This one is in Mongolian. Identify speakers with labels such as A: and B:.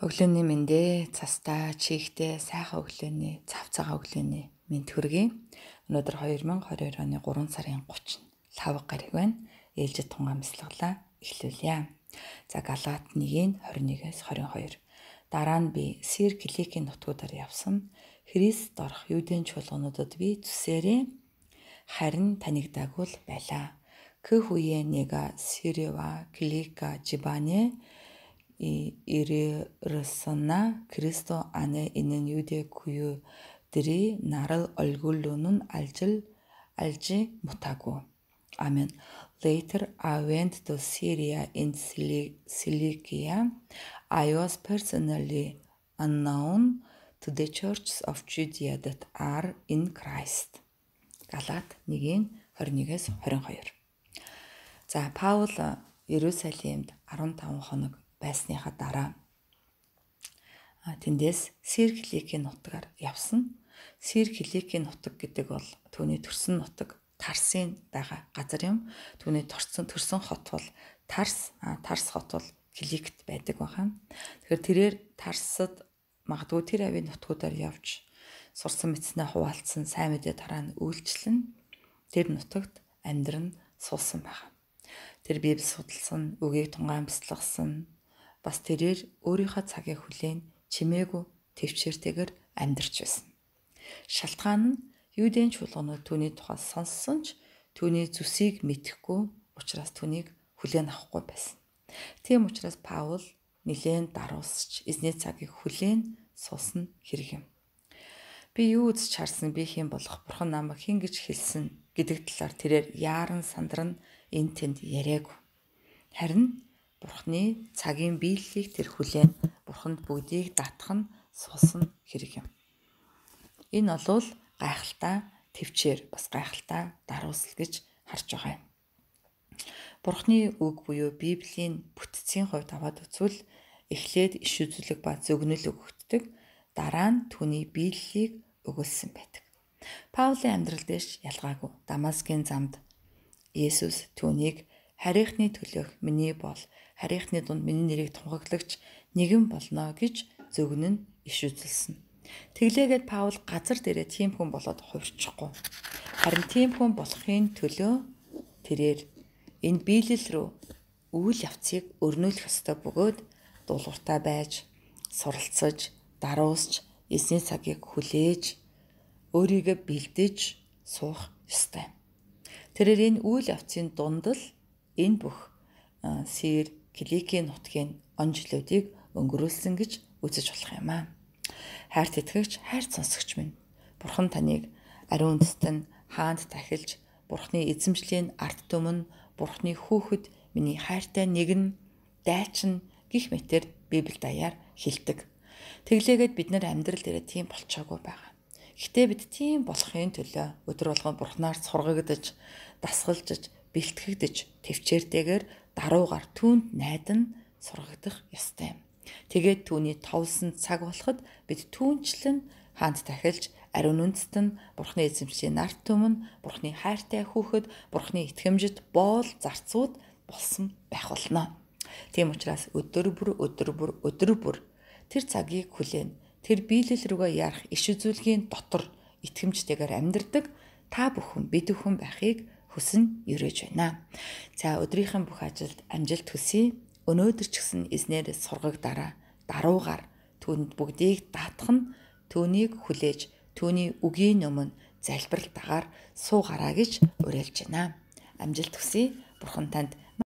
A: Өглөөний мэндэ, цастаа, чихтэй, сайхан өглөөний, цав цагаан өглөөний мэнд хүргэе. Өнөөдөр 2022 оны 3 сарын 30 лав гараг байна. Ээлжид тунгаа мэслэглээ. Эхлүүлье. За Галат 1:21-с 22. Дараа нь би Сир Кликийн нутгуудаар явсан. Христ дорох юудын чуулгануудад би зүсээрээ харин танигдаагүй байлаа. Кэх үе нэг Сирева, Клика, Жибане 이 이르르서나 그리스도 안에 있는 유대 구유들이 나를 얼굴로는 알질 알지 못하고 아멘. Later I went to Syria in Cilicia. I was personally unknown to the churches of Judea that are in Christ. Галаат 1:21-22. За Паул Ерүсалимд 15 хоног байсныхаа дараа тэндээс Сиркликийн нутгаар явсан. Сиркликийн нутаг гэдэг бол түүний төрсөн нутаг Тарсын байгаа газар юм. Түүний төрсөн төрсөн хот бол Тарс. Тарс хот бол Кликт байдаг баха. Тэгэхээр тэрээр Тарсад магадгүй тэр авийн нутгуудаар явж сурсан мэдснээ хуваалцсан сайн мэдээ дараа нь үйлчлэн тэр нутагт амьдран суулсан байна. Тэр бие судалсан, үгийг тунгаан бяцлагсан, бас тэрээр өөрийнхөө цагийг хүлээн чимээгүй төвчээртэйгээр амьдарч байсан. Шалтгаан нь юудын чуулганууд түүний тухай сонссон ч түүний зүсийг мэдхгүй учраас түүнийг хүлээн авахгүй байсан. Тийм учраас Паул нэлээд даруусч эзний цагийг хүлээн суулсна хэрэг юм. Би юу үзэж харсан би хэн болох бурхан намайг хэн гэж хэлсэн гэдэг талаар тэрээр яаран сандран эн тэнд яриаг. Харин Бурхны цагийн биеллийг тэр хүлээн бурханд бүгдийг татах нь сулсан хэрэг юм. Энэ олвол гайхалтай төвчээр бас гайхалтай даруусл гэж харж байгаа юм. Бурхны үг буюу Библийн бүтцийн хувьд аваад үзвэл эхлээд иш үзүлэг ба зөгнөл өгөгддөг, дараа нь түүний биеллийг өгүүлсэн байдаг. Паулийн амьдрал дэш ялгаагүй Дамаскын замд Есүс түүнийг харийнхны төлөөх миний бол харийнхны дунд миний нэрийг тунхаглагч нэгэн болно гэж зөвгөн нь иш үзэлсэн. Тэглээгээд Паул газар дээрээ тийм хүн болоод хувирчихгүй. Харин тийм хүн болохын төлөө тэрээр энэ биелэл рүү үйл явцыг өрнүүлэх ёстой бөгөөд дуулууртай байж, суралцж, даруусч, эсний цагийг хүлээж, өөрийгөө бэлдэж суух ёстой. Тэрээр энэ үйл явцын дунд л энэ бүх сэр кликийн нутгийн онцлоодыг өнгөрүүлсэн гэж үзэж болох юм аа. Хайр тэтгэгч, хайр сонсогч минь. Бурхан таныг ариун дэст нь хаанд тахилж, Бурханы эзэмшлийн арт түмэн, Бурханы хөөхд миний хайртай нэгэн дайчин гих мэтэр Библи даяар хилдэг. Тэглээгээд бид нар амьдрал дээр тийм болчоогүй байгаа. Гэтэ бид тийм болохын төлөө өдөр болгон Бурханаар сургагдаж, дасгалжж, бэлтгэгдэж төвчээртэйгээр даруугаар түүнд найдан сургагдах ёстой юм. Тэгээд түүний товлсон цаг болоход бид түүнчлэн хаанд тахилж ариун үндэстэн бурхны эзэмшлийн нарт түмэн бурхны хайртай хүүхэд бурхны итгэмжит боол зарцууд болсон байх болно. Тийм учраас өдөр бүр өдөр бүр өдөр бүр тэр цагийг хүлээн тэр биелэл рүүгээ ярах иш үзүүлгийн дотор итгэмжтэйгээр амьдрдаг та бүхэн бид бүхэн байхыг хүсэн өрөөж байна. За өдрийнхөө бүх ажилд амжилт хүсье. Өнөөдөр ч гэсэн эзнээр сургаг дараа даруугаар түүнд бүгдийг даатах нь түүнийг хүлээж түүний үгийн өмнө залбирал дагаар суугараа гэж уриалж байна. Амжилт хүсье. Бурхан танд